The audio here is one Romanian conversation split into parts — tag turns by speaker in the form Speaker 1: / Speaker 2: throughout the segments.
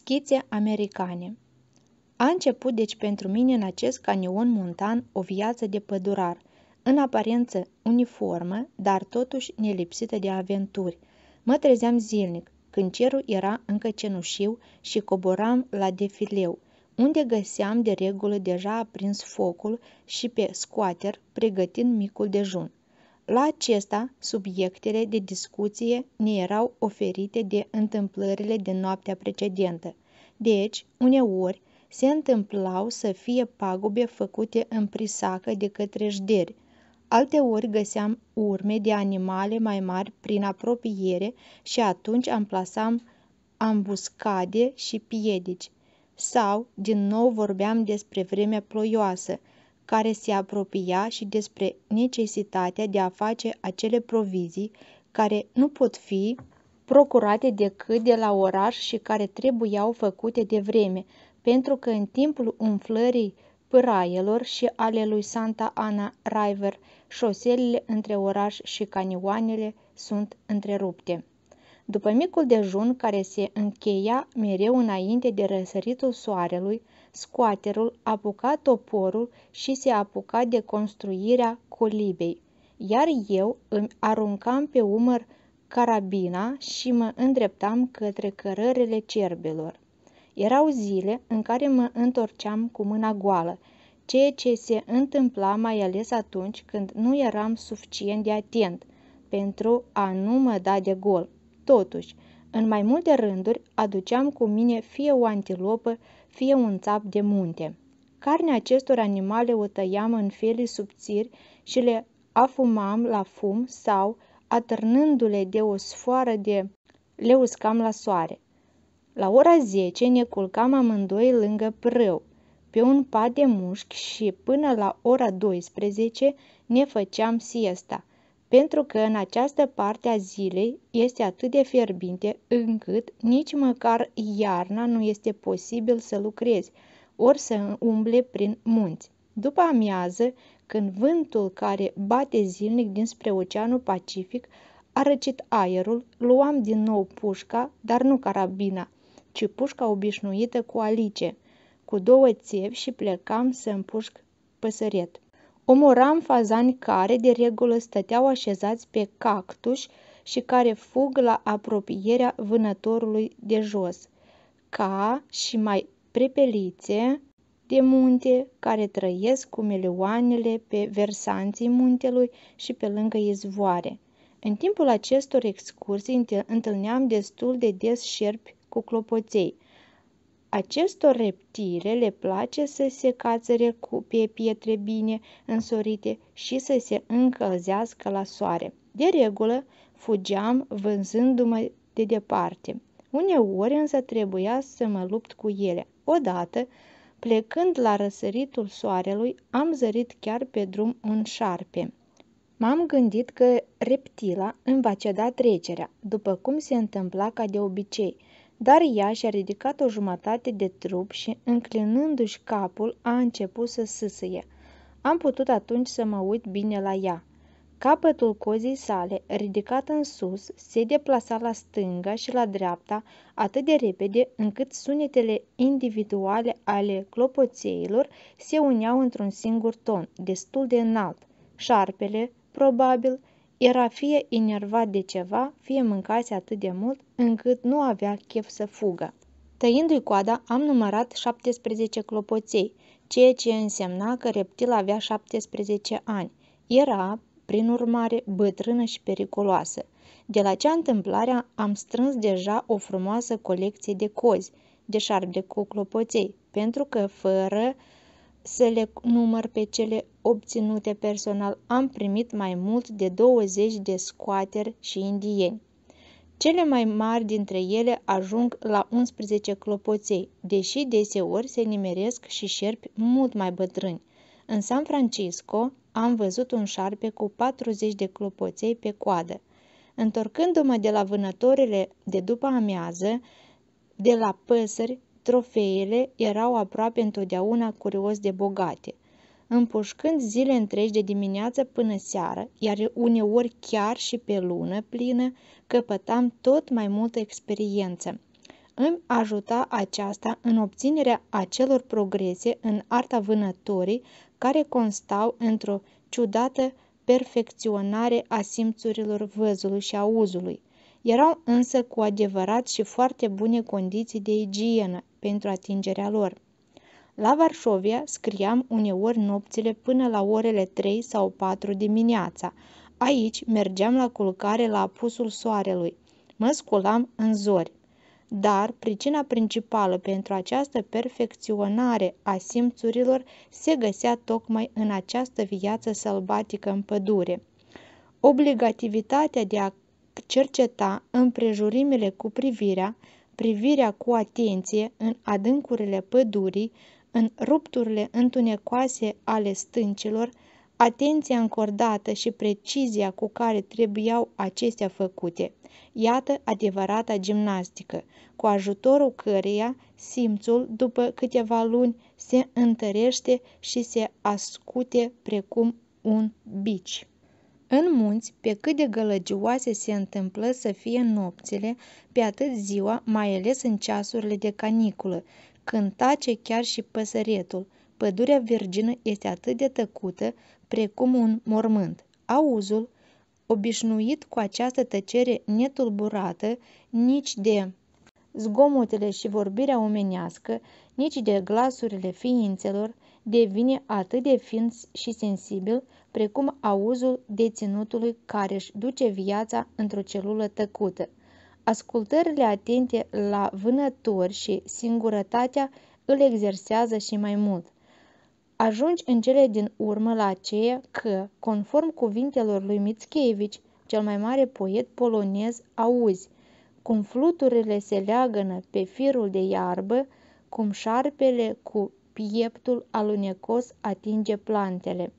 Speaker 1: Schițe americane A început deci pentru mine în acest canion montan o viață de pădurar, în aparență uniformă, dar totuși nelipsită de aventuri. Mă trezeam zilnic, când cerul era încă cenușiu și coboram la defileu, unde găseam de regulă deja aprins focul și pe scoater pregătind micul dejun. La acesta, subiectele de discuție ne erau oferite de întâmplările din noaptea precedentă. Deci, uneori, se întâmplau să fie pagube făcute în prisacă de către șderi. Alteori găseam urme de animale mai mari prin apropiere și atunci amplasam ambuscade și piedici. Sau, din nou vorbeam despre vremea ploioasă – care se apropia și despre necesitatea de a face acele provizii care nu pot fi procurate decât de la oraș și care trebuiau făcute de vreme, pentru că în timpul umflării pâraielor și ale lui Santa Ana River, șoselele între oraș și canioanele sunt întrerupte. După micul dejun care se încheia mereu înainte de răsăritul soarelui, scoaterul apuca toporul și se apuca de construirea colibei, iar eu îmi aruncam pe umăr carabina și mă îndreptam către cărările cerbelor. Erau zile în care mă întorceam cu mâna goală, ceea ce se întâmpla mai ales atunci când nu eram suficient de atent pentru a nu mă da de gol. Totuși, în mai multe rânduri aduceam cu mine fie o antilopă, fie un țap de munte. Carnea acestor animale o tăiam în fele subțiri și le afumam la fum sau, atârnându-le de o sfoară de le uscam la soare. La ora 10 ne culcam amândoi lângă prâu, pe un pat de mușchi și până la ora 12 ne făceam siesta pentru că în această parte a zilei este atât de fierbinte încât nici măcar iarna nu este posibil să lucrezi, ori să umble prin munți. După amiază, când vântul care bate zilnic dinspre Oceanul Pacific a răcit aerul, luam din nou pușca, dar nu carabina, ci pușca obișnuită cu alice, cu două țevi și plecam să împușc păsăretul. Omoram fazani care, de regulă, stăteau așezați pe cactus și care fug la apropierea vânătorului de jos, ca și mai prepelițe de munte care trăiesc cu milioanele pe versanții muntelui și pe lângă izvoare. În timpul acestor excursii întâlneam destul de des șerpi cu clopoței – Acestor reptile le place să se cațăre cu pe pietre bine însorite și să se încălzească la soare. De regulă, fugeam vânzându-mă de departe. Uneori însă trebuia să mă lupt cu ele. Odată, plecând la răsăritul soarelui, am zărit chiar pe drum un șarpe. M-am gândit că reptila îmi va ceda trecerea, după cum se întâmpla ca de obicei – dar ea și-a ridicat o jumătate de trup și, înclinându-și capul, a început să sâsâie. Am putut atunci să mă uit bine la ea. Capătul cozii sale, ridicat în sus, se deplasa la stânga și la dreapta atât de repede încât sunetele individuale ale clopoțeilor se uneau într-un singur ton, destul de înalt. Șarpele, probabil, era fie enervat de ceva, fie mâncase atât de mult, încât nu avea chef să fugă. Tăindu-i coada, am numărat 17 clopoței, ceea ce însemna că reptil avea 17 ani. Era, prin urmare, bătrână și periculoasă. De la cea întâmplare am strâns deja o frumoasă colecție de cozi, de șarbe cu clopoței, pentru că fără să le număr pe cele obținute personal, am primit mai mult de 20 de scoateri și indieni. Cele mai mari dintre ele ajung la 11 clopoței, deși deseori se nimeresc și șerpi mult mai bătrâni. În San Francisco am văzut un șarpe cu 40 de clopoței pe coadă. Întorcându-mă de la vânătorile de după amiază, de la păsări, Trofeele erau aproape întotdeauna curios de bogate, împușcând zile întregi de dimineață până seară, iar uneori chiar și pe lună plină, căpătam tot mai multă experiență. Îmi ajuta aceasta în obținerea acelor progrese în arta vânătorii care constau într-o ciudată perfecționare a simțurilor văzului și auzului, erau însă cu adevărat și foarte bune condiții de igienă pentru atingerea lor. La Varșovia scriam uneori nopțile până la orele 3 sau 4 dimineața. Aici mergeam la culcare la apusul soarelui. Mă sculam în zori. Dar pricina principală pentru această perfecționare a simțurilor se găsea tocmai în această viață sălbatică în pădure. Obligativitatea de a cerceta împrejurimile cu privirea, privirea cu atenție în adâncurile pădurii, în rupturile întunecoase ale stâncilor, atenția încordată și precizia cu care trebuiau acestea făcute. Iată adevărata gimnastică, cu ajutorul căreia simțul, după câteva luni, se întărește și se ascute precum un bici. În munți, pe cât de gălăgioase se întâmplă să fie nopțile, pe atât ziua, mai ales în ceasurile de caniculă, când tace chiar și păsăretul. Pădurea virgină este atât de tăcută precum un mormânt. Auzul, obișnuit cu această tăcere netulburată, nici de zgomotele și vorbirea omenească, nici de glasurile ființelor, devine atât de fin și sensibil precum auzul deținutului care își duce viața într-o celulă tăcută. Ascultările atente la vânători și singurătatea îl exersează și mai mult. Ajungi în cele din urmă la aceea că, conform cuvintelor lui Mickiewicz, cel mai mare poet polonez, auzi, cum fluturile se leagănă pe firul de iarbă, cum șarpele cu pieptul alunecos atinge plantele.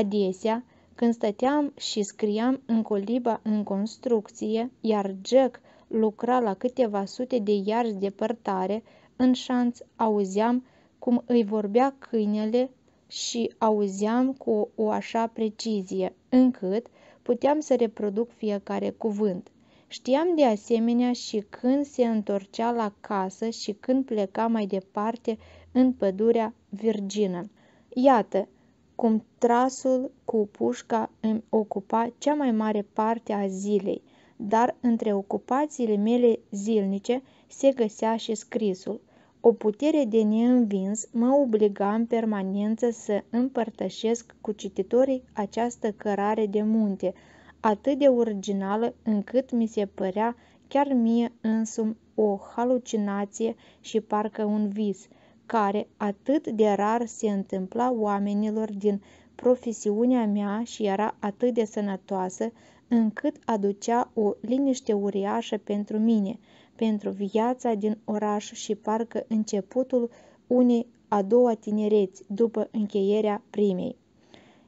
Speaker 1: Adesea, când stăteam și scriam în coliba în construcție, iar Jack lucra la câteva sute de iarzi departare, în șanț auzeam cum îi vorbea câinele și auzeam cu o așa precizie, încât puteam să reproduc fiecare cuvânt. Știam de asemenea și când se întorcea la casă și când pleca mai departe în pădurea virgină. Iată, cum trasul cu pușca îmi ocupa cea mai mare parte a zilei, dar între ocupațiile mele zilnice se găsea și scrisul. O putere de neînvins mă obliga în permanență să împărtășesc cu cititorii această cărare de munte, atât de originală încât mi se părea chiar mie însumi o halucinație și parcă un vis – care atât de rar se întâmpla oamenilor din profesiunea mea și era atât de sănătoasă încât aducea o liniște uriașă pentru mine, pentru viața din oraș și parcă începutul unei a doua tinereți după încheierea primei.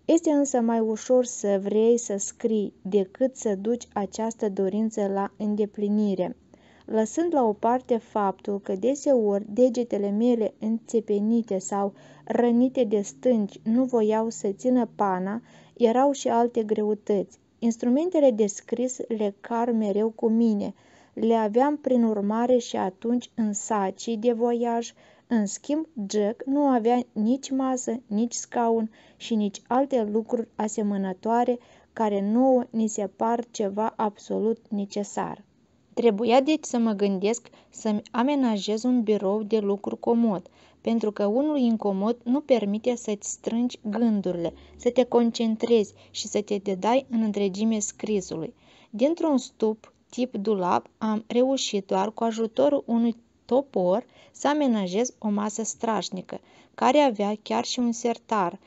Speaker 1: Este însă mai ușor să vrei să scrii decât să duci această dorință la îndeplinire lăsând la o parte faptul că deseori degetele mele înțepenite sau rănite de stânci nu voiau să țină pana, erau și alte greutăți. Instrumentele de scris le car mereu cu mine, le aveam prin urmare și atunci în sacii de voiaj, în schimb, Jack nu avea nici masă, nici scaun și nici alte lucruri asemănătoare care nouă ni se par ceva absolut necesar. Trebuia deci să mă gândesc să-mi amenajez un birou de lucru comod, pentru că unul incomod nu permite să-ți strângi gândurile, să te concentrezi și să te dedai în întregime scrisului. Dintr-un stup tip dulap am reușit doar cu ajutorul unui topor să amenajez o masă strașnică, care avea chiar și un sertar,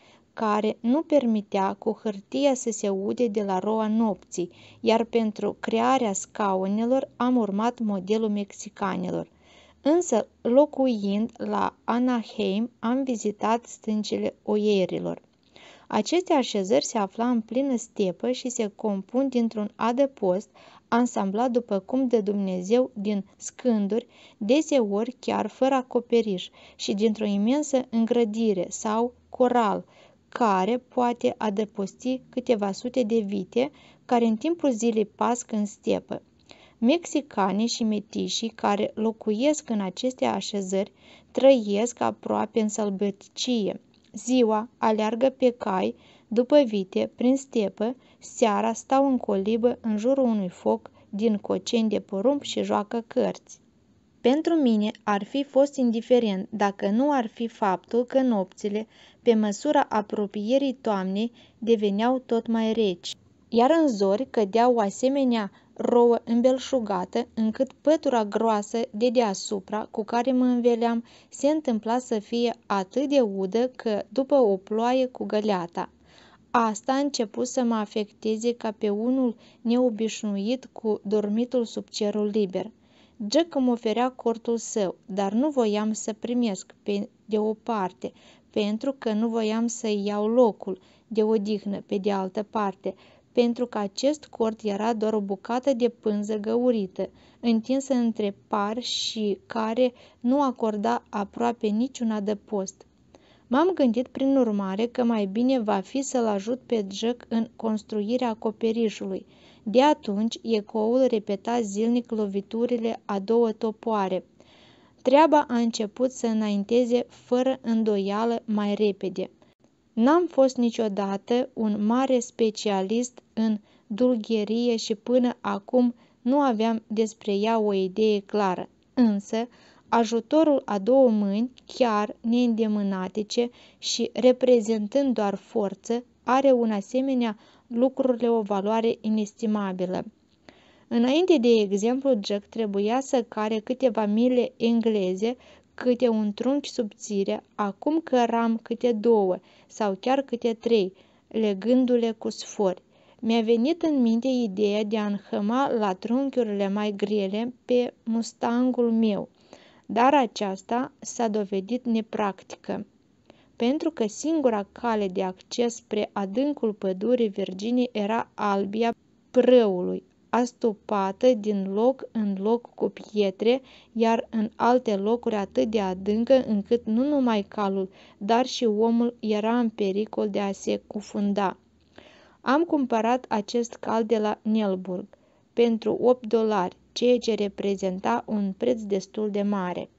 Speaker 1: care nu permitea cu hârtia să se ude de la roa nopții, iar pentru crearea scaunelor am urmat modelul mexicanilor. Însă, locuind la Anaheim, am vizitat stâncile oierilor. Aceste așezări se afla în plină stepă și se compun dintr-un adăpost ansamblat după cum de Dumnezeu din scânduri, deseori chiar fără acoperiș, și dintr-o imensă îngrădire sau coral, care poate adăposti câteva sute de vite care în timpul zilei pasc în stepă. Mexicanii și metișii care locuiesc în aceste așezări trăiesc aproape în sălbăticie. Ziua aleargă pe cai după vite prin stepă, seara stau în colibă în jurul unui foc din coceni de porumb și joacă cărți. Pentru mine ar fi fost indiferent dacă nu ar fi faptul că nopțile, pe măsura apropierii toamnei, deveneau tot mai reci. Iar în zori cădeau o asemenea rouă îmbelșugată, încât pătura groasă de deasupra cu care mă înveleam se întâmpla să fie atât de udă că, după o ploaie cu găleata, Asta a început să mă afecteze ca pe unul neobișnuit cu dormitul sub cerul liber. Jack îmi oferea cortul său, dar nu voiam să primesc pe de o parte, pentru că nu voiam să-i iau locul de odihnă pe de altă parte, pentru că acest cort era doar o bucată de pânză găurită, întinsă între par și care nu acorda aproape niciun adăpost. M-am gândit prin urmare că mai bine va fi să-l ajut pe Jack în construirea acoperișului. De atunci, ecoul repeta zilnic loviturile a două topoare, Treaba a început să înainteze fără îndoială mai repede. N-am fost niciodată un mare specialist în dulgherie și până acum nu aveam despre ea o idee clară, însă ajutorul a două mâini, chiar neîndemânatice și reprezentând doar forță, are un asemenea lucrurile o valoare inestimabilă. Înainte de exemplu, Jack trebuia să care câteva mile engleze, câte un trunchi subțire, acum căram câte două sau chiar câte trei, legându-le cu sfori. Mi-a venit în minte ideea de a înhăma la trunchiurile mai grele pe mustangul meu, dar aceasta s-a dovedit nepractică pentru că singura cale de acces spre adâncul pădurii Virginii era albia prăului astupată din loc în loc cu pietre, iar în alte locuri atât de adâncă încât nu numai calul, dar și omul era în pericol de a se cufunda. Am cumpărat acest cal de la Nelburg pentru 8 dolari, ceea ce reprezenta un preț destul de mare.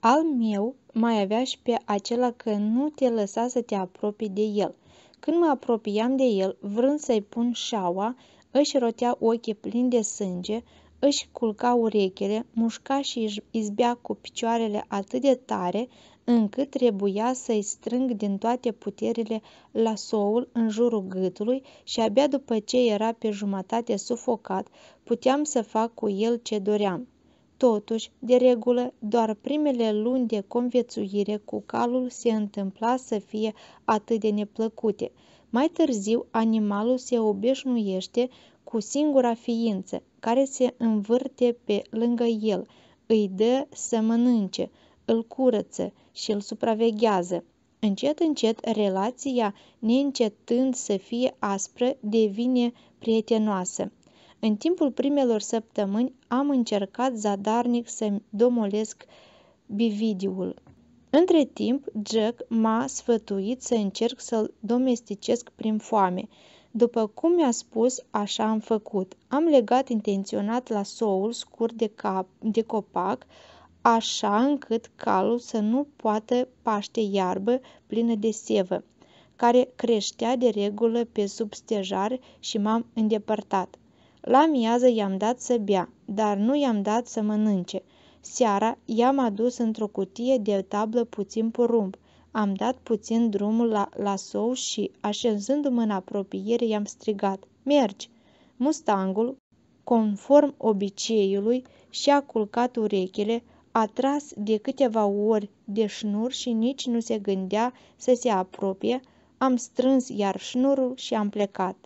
Speaker 1: Al meu mai avea și pe acela că nu te lăsa să te apropii de el. Când mă apropiam de el, vrând să-i pun șaua, își rotea ochii plini de sânge, își culca urechile, mușca și izbea cu picioarele atât de tare, încât trebuia să-i strâng din toate puterile lasoul în jurul gâtului și abia după ce era pe jumătate sufocat, puteam să fac cu el ce doream. Totuși, de regulă, doar primele luni de conviețuire cu calul se întâmpla să fie atât de neplăcute – mai târziu, animalul se obișnuiește cu singura ființă care se învârte pe lângă el, îi dă să mănânce, îl curăță și îl supraveghează. Încet, încet, relația, neîncetând să fie aspră, devine prietenoasă. În timpul primelor săptămâni am încercat zadarnic să domolesc bividiul. Între timp, Jack m-a sfătuit să încerc să-l domesticesc prin foame. După cum mi-a spus, așa am făcut. Am legat intenționat la soul scurt de, cap, de copac, așa încât calul să nu poată paște iarbă plină de sevă, care creștea de regulă pe sub stejar și m-am îndepărtat. La miază i-am dat să bea, dar nu i-am dat să mănânce – Seara i-am adus într-o cutie de tablă puțin porumb. Am dat puțin drumul la sou și, așezându-mă în apropiere, i-am strigat. Mergi! Mustangul, conform obiceiului, și-a culcat urechile, tras de câteva ori de șnur și nici nu se gândea să se apropie, am strâns iar șnurul și am plecat.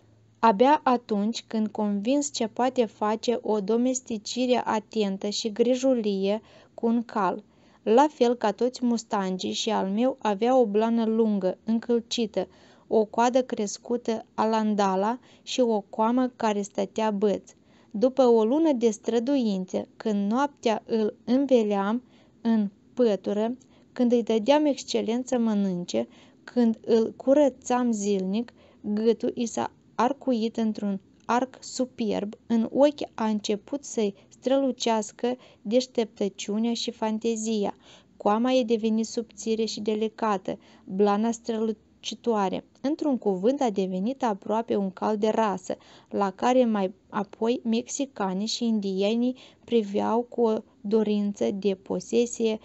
Speaker 1: Abia atunci când convins ce poate face o domesticire atentă și grijulie cu un cal, la fel ca toți mustangii și al meu avea o blană lungă, încălcită, o coadă crescută alandala și o coamă care stătea băț. După o lună de străduințe, când noaptea îl înveleam în pătură, când îi dădeam excelență mănânce, când îl curățam zilnic, gâtul i s-a arcuit într-un arc superb, în ochi a început să-i strălucească deșteptăciunea și fantezia. Coama e devenit subțire și delicată, blana strălucitoare. Într-un cuvânt a devenit aproape un cal de rasă, la care mai apoi mexicanii și indienii priveau cu o dorință de posesie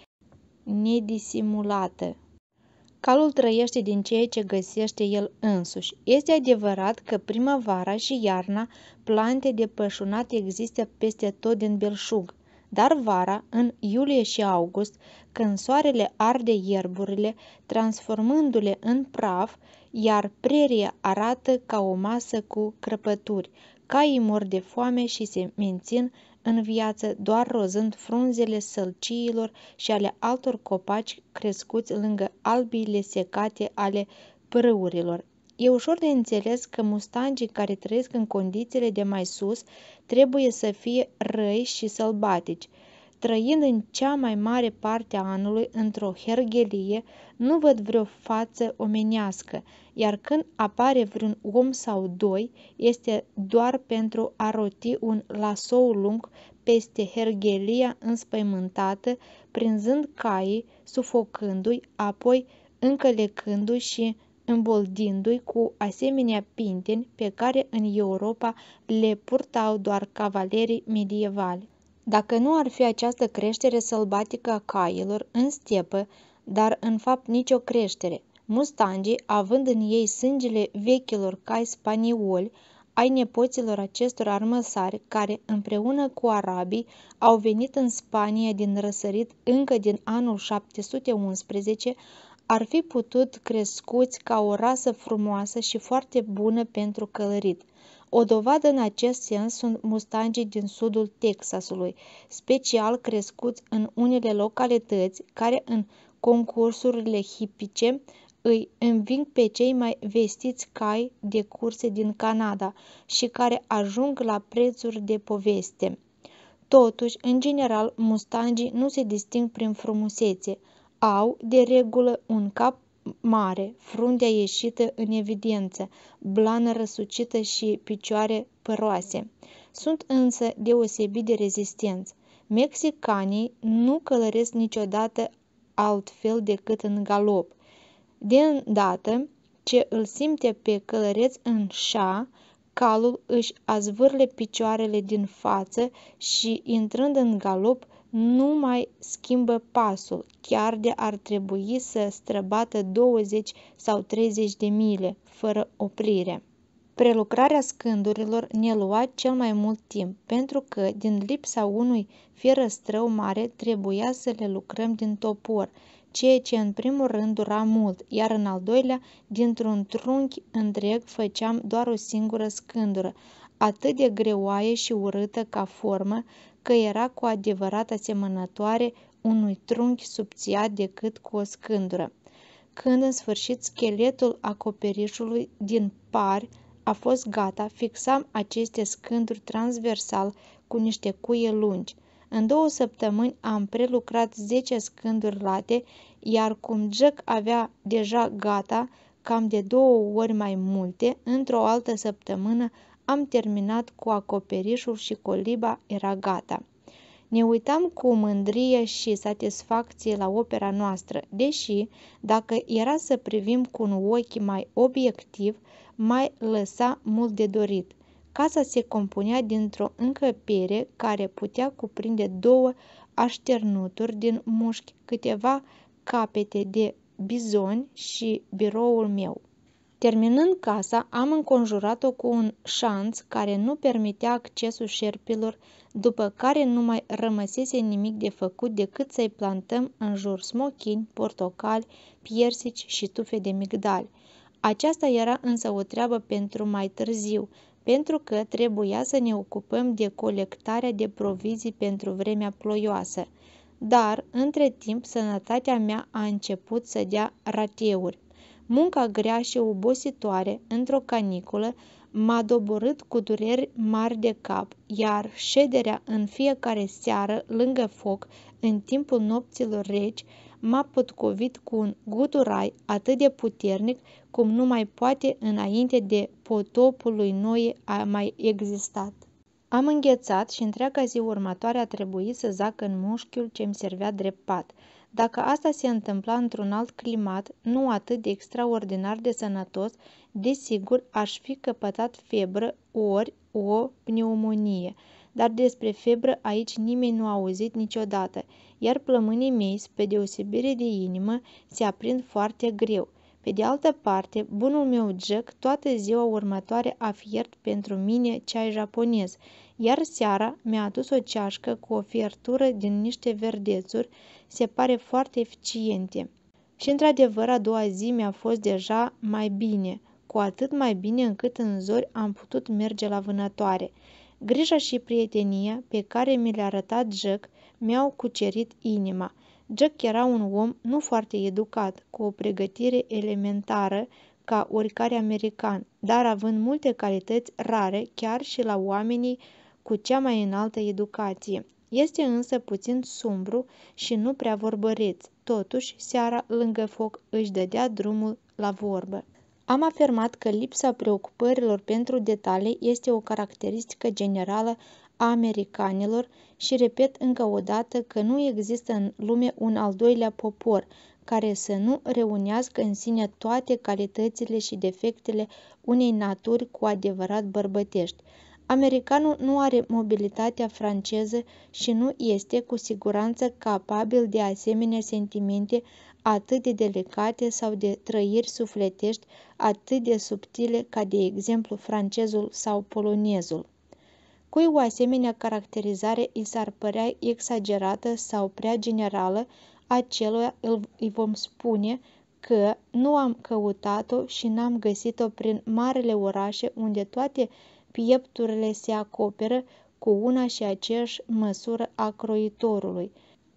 Speaker 1: nedisimulată. Calul trăiește din ceea ce găsește el însuși. Este adevărat că primăvara și iarna plante de pășunat există peste tot din belșug, dar vara, în iulie și august, când soarele arde ierburile, transformându-le în praf, iar prerie arată ca o masă cu crăpături, caii mor de foame și se mențin în viață doar rozând frunzele sălciilor și ale altor copaci crescuți lângă albiile secate ale prăurilor. E ușor de înțeles că mustangii care trăiesc în condițiile de mai sus trebuie să fie răi și sălbatici – trăind în cea mai mare parte a anului într-o herghelie, nu văd vreo față omenească, iar când apare vreun om sau doi, este doar pentru a roti un lasou lung peste herghelia înspăimântată, prinzând caii, sufocându-i, apoi încălecându-i și îmboldindu-i cu asemenea pinteni pe care în Europa le purtau doar cavalerii medievali. Dacă nu ar fi această creștere sălbatică a cailor în stiepă, dar în fapt nicio creștere, mustangii, având în ei sângele vechilor cai spanioli, ai nepoților acestor armăsari care, împreună cu arabii, au venit în Spania din răsărit încă din anul 711, ar fi putut crescuți ca o rasă frumoasă și foarte bună pentru călărit. O dovadă în acest sens sunt mustangii din sudul Texasului, special crescuți în unele localități care în concursurile hipice îi înving pe cei mai vestiți cai de curse din Canada și care ajung la prețuri de poveste. Totuși, în general, mustangii nu se disting prin frumusețe. Au, de regulă, un cap mare, fruntea ieșită în evidență, blană răsucită și picioare păroase. Sunt însă deosebit de rezistenți. Mexicanii nu călăresc niciodată altfel decât în galop. De îndată ce îl simte pe călăreț în șa, calul își azvârle picioarele din față și, intrând în galop, nu mai schimbă pasul, chiar de ar trebui să străbată 20 sau 30 de mile, fără oprire. Prelucrarea scândurilor ne lua cel mai mult timp, pentru că, din lipsa unui fierăstrău mare, trebuia să le lucrăm din topor, ceea ce în primul rând dura mult, iar în al doilea, dintr-un trunchi întreg făceam doar o singură scândură, atât de greoaie și urâtă ca formă, că era cu adevărat asemănătoare unui trunchi subțiat decât cu o scândură. Când în sfârșit scheletul acoperișului din pari a fost gata, fixam aceste scânduri transversal cu niște cuie lungi. În două săptămâni am prelucrat 10 scânduri late, iar cum Jack avea deja gata cam de două ori mai multe, într-o altă săptămână am terminat cu acoperișul și coliba era gata. Ne uitam cu mândrie și satisfacție la opera noastră, deși, dacă era să privim cu un ochi mai obiectiv, mai lăsa mult de dorit. Casa se compunea dintr-o încăpere care putea cuprinde două așternuturi din mușchi, câteva capete de bizoni și biroul meu. Terminând casa, am înconjurat-o cu un șanț care nu permitea accesul șerpilor, după care nu mai rămăsese nimic de făcut decât să-i plantăm în jur smochini, portocali, piersici și tufe de migdali. Aceasta era însă o treabă pentru mai târziu, pentru că trebuia să ne ocupăm de colectarea de provizii pentru vremea ploioasă. Dar, între timp, sănătatea mea a început să dea rateuri. Munca grea și obositoare într-o caniculă m-a doborât cu dureri mari de cap, iar șederea în fiecare seară lângă foc, în timpul nopților reci, m-a potcovit cu un guturai atât de puternic cum nu mai poate înainte de potopul lui Noe a mai existat. Am înghețat și întreaga zi următoare a trebuit să zac în mușchiul ce îmi servea drept pat. Dacă asta se întâmpla într-un alt climat, nu atât de extraordinar de sănătos, desigur aș fi căpătat febră ori o pneumonie. Dar despre febră aici nimeni nu a auzit niciodată, iar plămânii mei, spre deosebire de inimă, se aprind foarte greu – pe de altă parte, bunul meu Jack toată ziua următoare a fiert pentru mine ceai japonez, iar seara mi-a adus o ceașcă cu o fiertură din niște verdețuri, se pare foarte eficiente. Și într-adevăr, a doua zi mi-a fost deja mai bine, cu atât mai bine încât în zori am putut merge la vânătoare. Grija și prietenia pe care mi le-a arătat Jack mi-au cucerit inima – Jack era un om nu foarte educat, cu o pregătire elementară ca oricare american, dar având multe calități rare chiar și la oamenii cu cea mai înaltă educație. Este însă puțin sumbru și nu prea vorbăreț. Totuși, seara, lângă foc, își dădea drumul la vorbă. Am afirmat că lipsa preocupărilor pentru detalii este o caracteristică generală americanilor și repet încă o dată că nu există în lume un al doilea popor care să nu reunească în sine toate calitățile și defectele unei naturi cu adevărat bărbătești. Americanul nu are mobilitatea franceză și nu este cu siguranță capabil de asemenea sentimente atât de delicate sau de trăiri sufletești atât de subtile ca de exemplu francezul sau polonezul. Cui o asemenea caracterizare îi s-ar părea exagerată sau prea generală, acelui îi vom spune că nu am căutat-o și n-am găsit-o prin marele orașe unde toate piepturile se acoperă cu una și aceeași măsură a croitorului,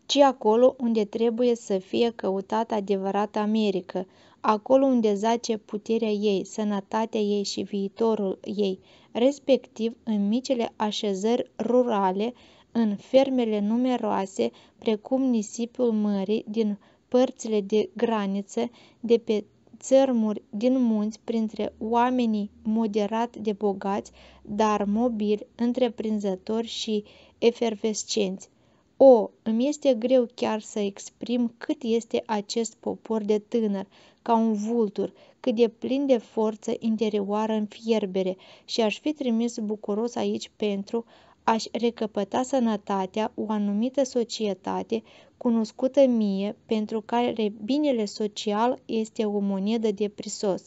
Speaker 1: ci acolo unde trebuie să fie căutată adevărata America, acolo unde zace puterea ei, sănătatea ei și viitorul ei, respectiv în micile așezări rurale, în fermele numeroase, precum nisipul mării din părțile de graniță, de pe țărmuri din munți printre oamenii moderat de bogați, dar mobili, întreprinzători și efervescenți. O, îmi este greu chiar să exprim cât este acest popor de tânăr, ca un vultur, cât de plin de forță interioară în fierbere și aș fi trimis bucuros aici pentru aș recăpăta sănătatea o anumită societate cunoscută mie, pentru care binele social este o monedă de prisos.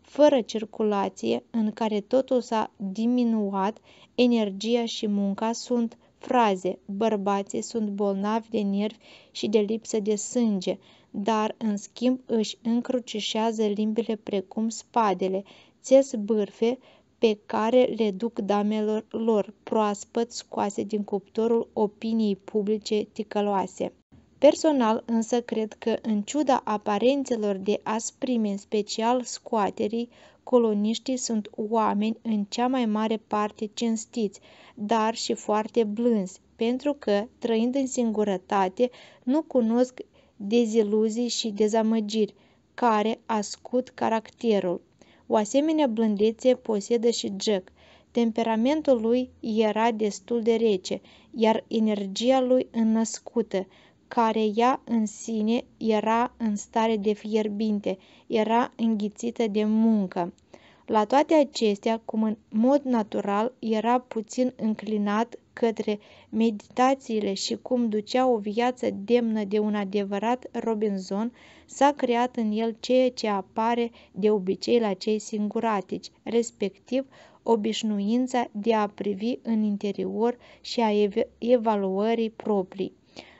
Speaker 1: Fără circulație, în care totul s-a diminuat, energia și munca sunt fraze, bărbații sunt bolnavi de nervi și de lipsă de sânge, dar în schimb își încrucișează limbile precum spadele, țes bârfe pe care le duc damelor lor, proaspăt scoase din cuptorul opiniei publice ticăloase. Personal însă cred că, în ciuda aparențelor de asprime, în special scoaterii, coloniștii sunt oameni în cea mai mare parte cinstiți, dar și foarte blânzi, pentru că, trăind în singurătate, nu cunosc deziluzii și dezamăgiri care ascut caracterul. O asemenea blândețe posedă și Jack. Temperamentul lui era destul de rece, iar energia lui înnăscută, care ea în sine era în stare de fierbinte, era înghițită de muncă. La toate acestea, cum în mod natural era puțin înclinat către meditațiile și cum ducea o viață demnă de un adevărat Robinson, s-a creat în el ceea ce apare de obicei la cei singuratici, respectiv obișnuința de a privi în interior și a ev- evaluării proprii.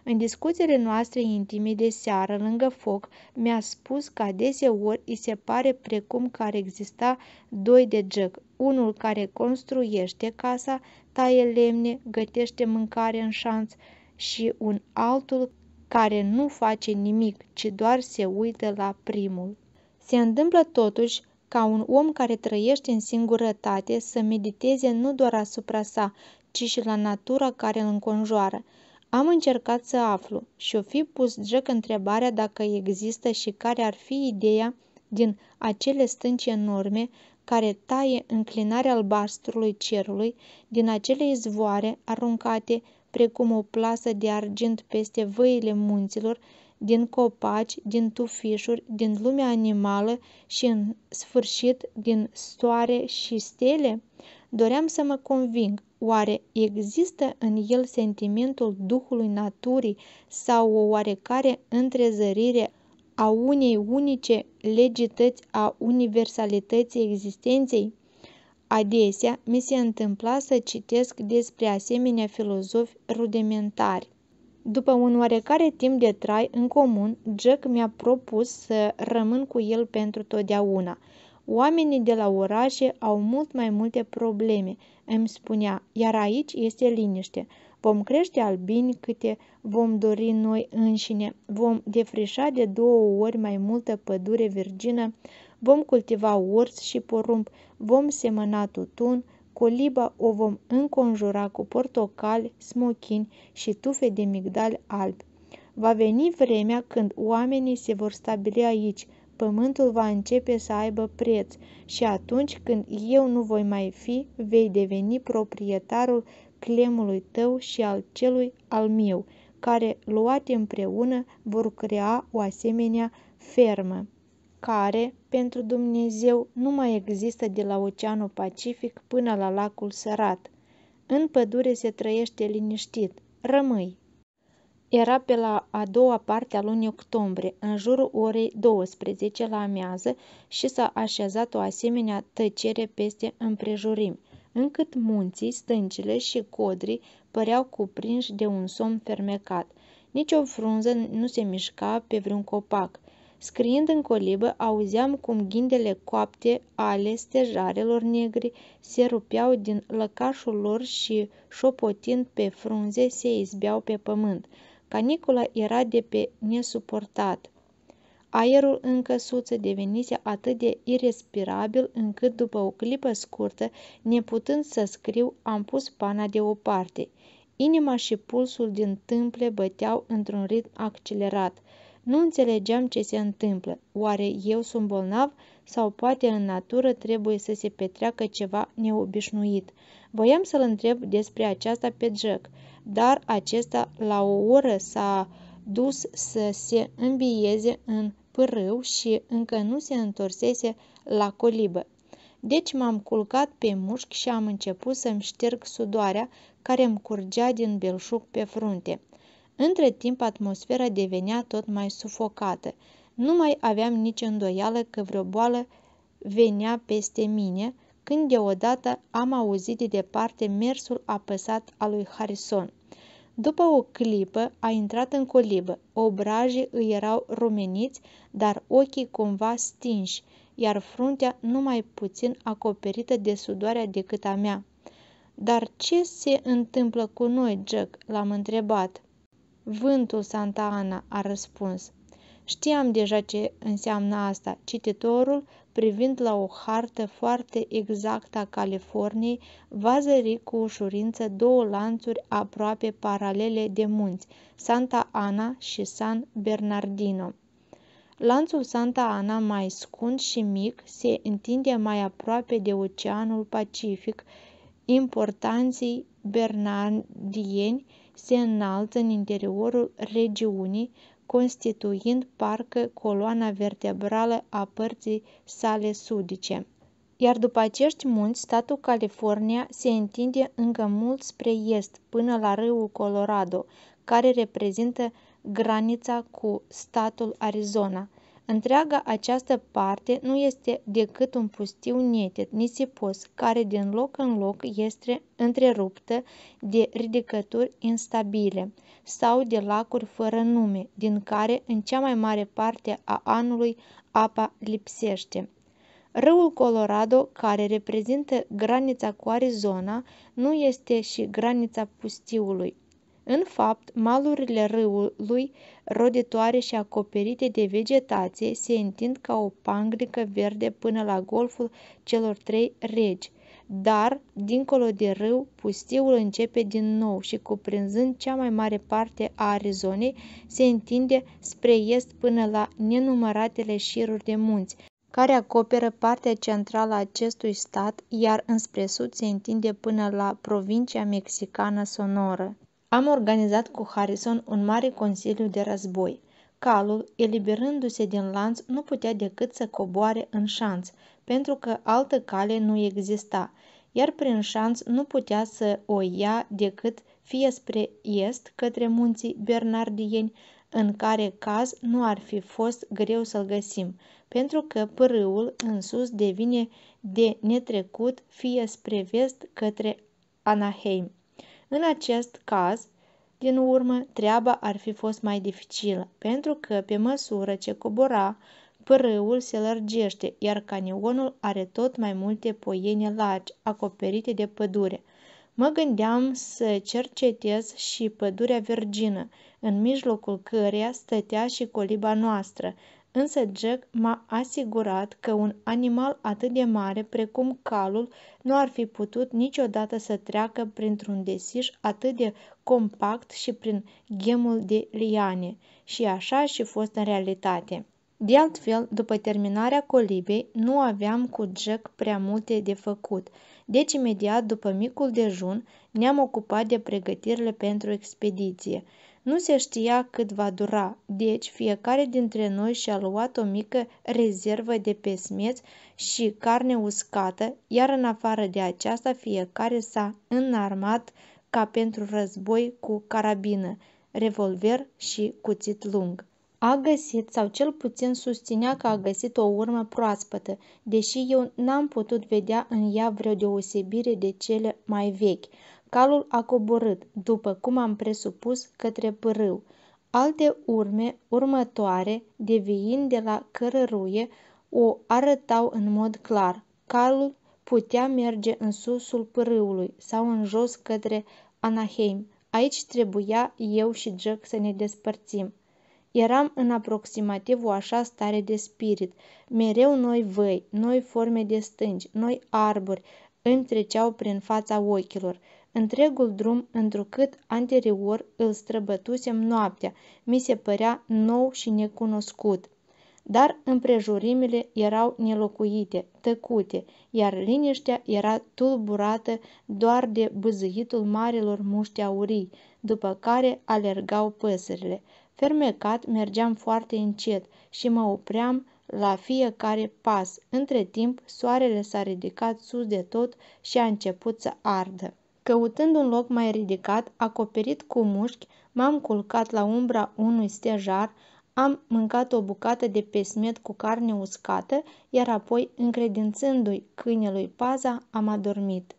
Speaker 1: În discuțiile noastre intime de seară, lângă foc, mi-a spus că adeseori îi se pare precum că ar exista doi de jăc, unul care construiește casa, taie lemne, gătește mâncare în șanț și un altul care nu face nimic, ci doar se uită la primul. Se întâmplă totuși ca un om care trăiește în singurătate să mediteze nu doar asupra sa, ci și la natura care îl înconjoară. Am încercat să aflu și o fi pus Jack întrebarea dacă există și care ar fi ideea din acele stânci enorme care taie înclinarea albastrului cerului, din acele izvoare aruncate precum o plasă de argint peste văile munților, din copaci, din tufișuri, din lumea animală și, în sfârșit, din soare și stele? Doream să mă conving Oare există în el sentimentul Duhului Naturii sau o oarecare întrezărire a unei unice legități a universalității existenței? Adesea mi se întâmpla să citesc despre asemenea filozofi rudimentari. După un oarecare timp de trai în comun, Jack mi-a propus să rămân cu el pentru totdeauna – Oamenii de la orașe au mult mai multe probleme, îmi spunea, iar aici este liniște. Vom crește albini câte vom dori noi înșine, vom defrișa de două ori mai multă pădure virgină, vom cultiva orz și porumb, vom semăna tutun, coliba o vom înconjura cu portocali, smochini și tufe de migdal albi. Va veni vremea când oamenii se vor stabili aici – pământul va începe să aibă preț și atunci când eu nu voi mai fi, vei deveni proprietarul clemului tău și al celui al meu, care, luate împreună, vor crea o asemenea fermă, care, pentru Dumnezeu, nu mai există de la Oceanul Pacific până la lacul sărat. În pădure se trăiește liniștit, rămâi, era pe la a doua parte a lunii octombrie, în jurul orei 12 la amiază și s-a așezat o asemenea tăcere peste împrejurimi, încât munții, stâncile și codrii păreau cuprinși de un somn fermecat. Nici o frunză nu se mișca pe vreun copac. Scriind în colibă, auzeam cum ghindele coapte ale stejarelor negri se rupeau din lăcașul lor și, șopotind pe frunze, se izbeau pe pământ. Canicula era de pe nesuportat. Aerul în căsuță devenise atât de irrespirabil încât după o clipă scurtă, neputând să scriu, am pus pana deoparte. Inima și pulsul din tâmple băteau într-un ritm accelerat. Nu înțelegeam ce se întâmplă. Oare eu sunt bolnav? sau poate în natură trebuie să se petreacă ceva neobișnuit. Voiam să-l întreb despre aceasta pe Jack, dar acesta la o oră s-a dus să se îmbieze în pârâu și încă nu se întorsese la colibă. Deci m-am culcat pe mușchi și am început să-mi șterg sudoarea care îmi curgea din belșug pe frunte. Între timp, atmosfera devenea tot mai sufocată. Nu mai aveam nicio îndoială că vreo boală venea peste mine, când deodată am auzit de departe mersul apăsat al lui Harrison. După o clipă a intrat în colibă, obrajii îi erau rumeniți, dar ochii cumva stinși, iar fruntea numai puțin acoperită de sudoarea decât a mea. Dar ce se întâmplă cu noi, Jack?" l-am întrebat. Vântul Santa Ana a răspuns. Știam deja ce înseamnă asta. Cititorul, privind la o hartă foarte exactă a Californiei, va zări cu ușurință două lanțuri aproape paralele de munți, Santa Ana și San Bernardino. Lanțul Santa Ana, mai scund și mic, se întinde mai aproape de Oceanul Pacific. Importanții bernardieni se înalță în interiorul regiunii, constituind parcă coloana vertebrală a părții sale sudice. Iar după acești munți, statul California se întinde încă mult spre est, până la râul Colorado, care reprezintă granița cu statul Arizona – Întreaga această parte nu este decât un pustiu neted, nisipos, care din loc în loc este întreruptă de ridicături instabile sau de lacuri fără nume, din care în cea mai mare parte a anului apa lipsește. Râul Colorado, care reprezintă granița cu Arizona, nu este și granița pustiului, în fapt, malurile râului, roditoare și acoperite de vegetație, se întind ca o panglică verde până la golful celor trei regi. Dar, dincolo de râu, pustiul începe din nou și, cuprinzând cea mai mare parte a Arizonei, se întinde spre est până la nenumăratele șiruri de munți, care acoperă partea centrală a acestui stat, iar înspre sud se întinde până la provincia mexicană sonoră. Am organizat cu Harrison un mare consiliu de război. Calul, eliberându-se din lanț, nu putea decât să coboare în șanț, pentru că altă cale nu exista, iar prin șanț nu putea să o ia decât fie spre est, către munții bernardieni, în care caz nu ar fi fost greu să-l găsim, pentru că pârâul în sus devine de netrecut fie spre vest către Anaheim. În acest caz, din urmă, treaba ar fi fost mai dificilă, pentru că, pe măsură ce cobora, pârâul se lărgește, iar canionul are tot mai multe poiene largi, acoperite de pădure. Mă gândeam să cercetez și pădurea virgină, în mijlocul căreia stătea și coliba noastră, însă Jack m-a asigurat că un animal atât de mare precum calul nu ar fi putut niciodată să treacă printr-un desiș atât de compact și prin ghemul de liane, și așa și fost în realitate. De altfel, după terminarea colibei, nu aveam cu Jack prea multe de făcut, deci imediat după micul dejun ne-am ocupat de pregătirile pentru expediție. Nu se știa cât va dura, deci fiecare dintre noi și-a luat o mică rezervă de pesmeț și carne uscată, iar în afară de aceasta fiecare s-a înarmat ca pentru război cu carabină, revolver și cuțit lung. A găsit, sau cel puțin susținea că a găsit o urmă proaspătă, deși eu n-am putut vedea în ea vreo deosebire de cele mai vechi – Calul a coborât, după cum am presupus, către pârâu. Alte urme următoare, deviind de la cărăruie, o arătau în mod clar. Calul putea merge în susul pârâului sau în jos către Anaheim. Aici trebuia eu și Jack să ne despărțim. Eram în aproximativ o așa stare de spirit. Mereu noi văi, noi forme de stânci, noi arbori îmi treceau prin fața ochilor întregul drum, întrucât anterior îl străbătusem noaptea, mi se părea nou și necunoscut. Dar împrejurimile erau nelocuite, tăcute, iar liniștea era tulburată doar de băzâitul marilor muști aurii, după care alergau păsările. Fermecat mergeam foarte încet și mă opream la fiecare pas. Între timp, soarele s-a ridicat sus de tot și a început să ardă. Căutând un loc mai ridicat, acoperit cu mușchi, m-am culcat la umbra unui stejar, am mâncat o bucată de pesmet cu carne uscată, iar apoi, încredințându-i câinelui paza, am adormit.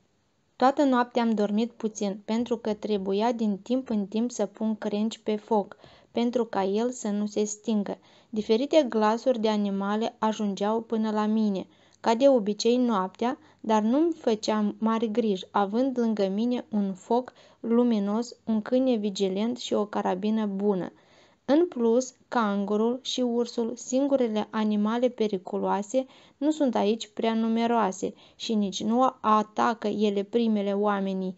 Speaker 1: Toată noaptea am dormit puțin, pentru că trebuia din timp în timp să pun crengi pe foc, pentru ca el să nu se stingă. Diferite glasuri de animale ajungeau până la mine – ca de obicei noaptea, dar nu-mi făceam mari griji, având lângă mine un foc luminos, un câine vigilent și o carabină bună. În plus, cangurul și ursul, singurele animale periculoase, nu sunt aici prea numeroase și nici nu atacă ele primele oamenii,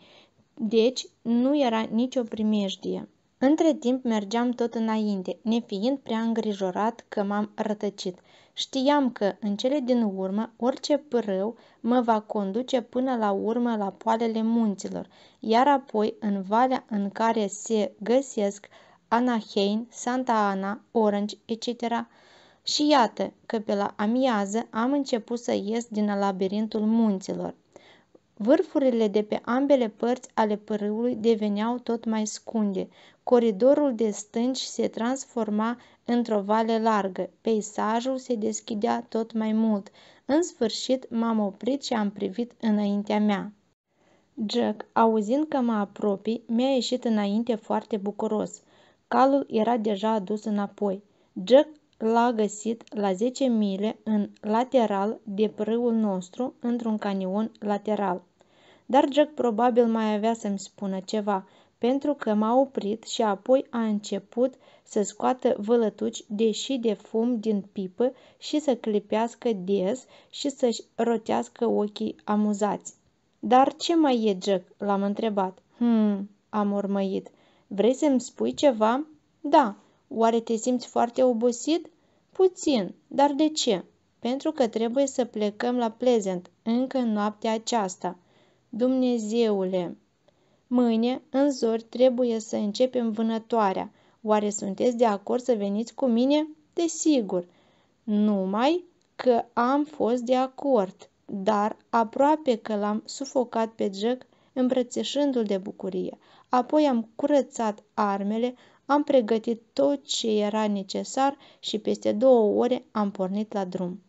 Speaker 1: deci nu era nicio primejdie. Între timp mergeam tot înainte, nefiind prea îngrijorat că m-am rătăcit. Știam că, în cele din urmă, orice pârâu mă va conduce până la urmă la poalele munților, iar apoi în valea în care se găsesc Anaheim, Santa Ana, Orange, etc. Și iată că pe la amiază am început să ies din labirintul munților. Vârfurile de pe ambele părți ale pârâului deveneau tot mai scunde. Coridorul de stânci se transforma într-o vale largă. Peisajul se deschidea tot mai mult. În sfârșit m-am oprit și am privit înaintea mea. Jack, auzind că mă apropii, mi-a ieșit înainte foarte bucuros. Calul era deja adus înapoi. Jack l-a găsit la 10 mile în lateral de prâul nostru, într-un canion lateral. Dar Jack probabil mai avea să-mi spună ceva, pentru că m-a oprit și apoi a început să scoată vălătuci deși de fum din pipă și să clipească des și să-și rotească ochii amuzați. Dar ce mai e, Jack?" l-am întrebat. Hmm, am urmăit. Vrei să-mi spui ceva?" Da, Oare te simți foarte obosit? Puțin, dar de ce? Pentru că trebuie să plecăm la Pleasant, încă în noaptea aceasta. Dumnezeule! Mâine, în zori, trebuie să începem vânătoarea. Oare sunteți de acord să veniți cu mine? Desigur! Numai că am fost de acord, dar aproape că l-am sufocat pe Jack îmbrățișându-l de bucurie. Apoi am curățat armele, am pregătit tot ce era necesar și peste două ore am pornit la drum.